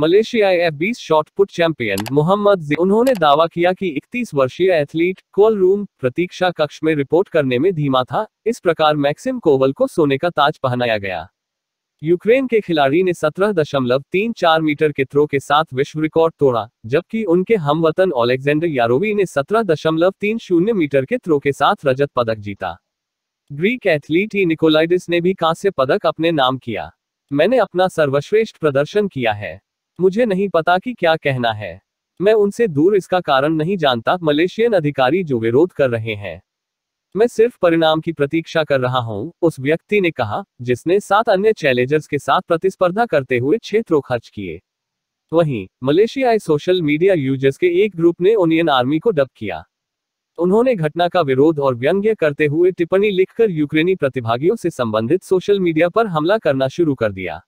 मलेशियाई F बीस shot put champion Mohammad उन्होंने दावा किया कि 31 वर्षीय एथलीट कोल रूम प्रतीक्षा कक्ष में रिपोर्ट करने में धीमा था इस प्रकार मैक्सिम कोवल को सोने का ताज पहनाया गया यूक्रेन के खिलाड़ी ने सत्रह दशमलव तीन चार मीटर के थ्रो के साथ विश्व रिकॉर्ड तोड़ा जबकि उनके हमवतन ओलेक्जेंडर यारोवी ने सत्रह दशमलव तीन शून्य मीटर के थ्रो के साथ रजत पदक जीता ग्रीक एथलीट ही निकोलाइडिस ने भी कांस्य पदक अपने नाम किया मैंने अपना सर्वश्रेष्ठ प्रदर्शन किया है मुझे नहीं पता कि क्या कहना है मैं उनसे दूर इसका कारण नहीं जानता मलेशियन अधिकारी जो विरोध कर रहे हैं मैं सिर्फ परिणाम की प्रतीक्षा कर रहा हूं उस व्यक्ति ने कहा जिसने सात अन्य चैलेंजर्स के साथ प्रतिस्पर्धा करते हुए क्षेत्रों खर्च किए वहीं मलेशियाई सोशल मीडिया यूजर्स के एक ग्रुप ने ओनियन आर्मी को डब किया उन्होंने घटना का विरोध और व्यंग्य करते हुए टिप्पणी लिखकर यूक्रेनी प्रतिभागियों से संबंधित सोशल मीडिया पर हमला करना शुरू कर दिया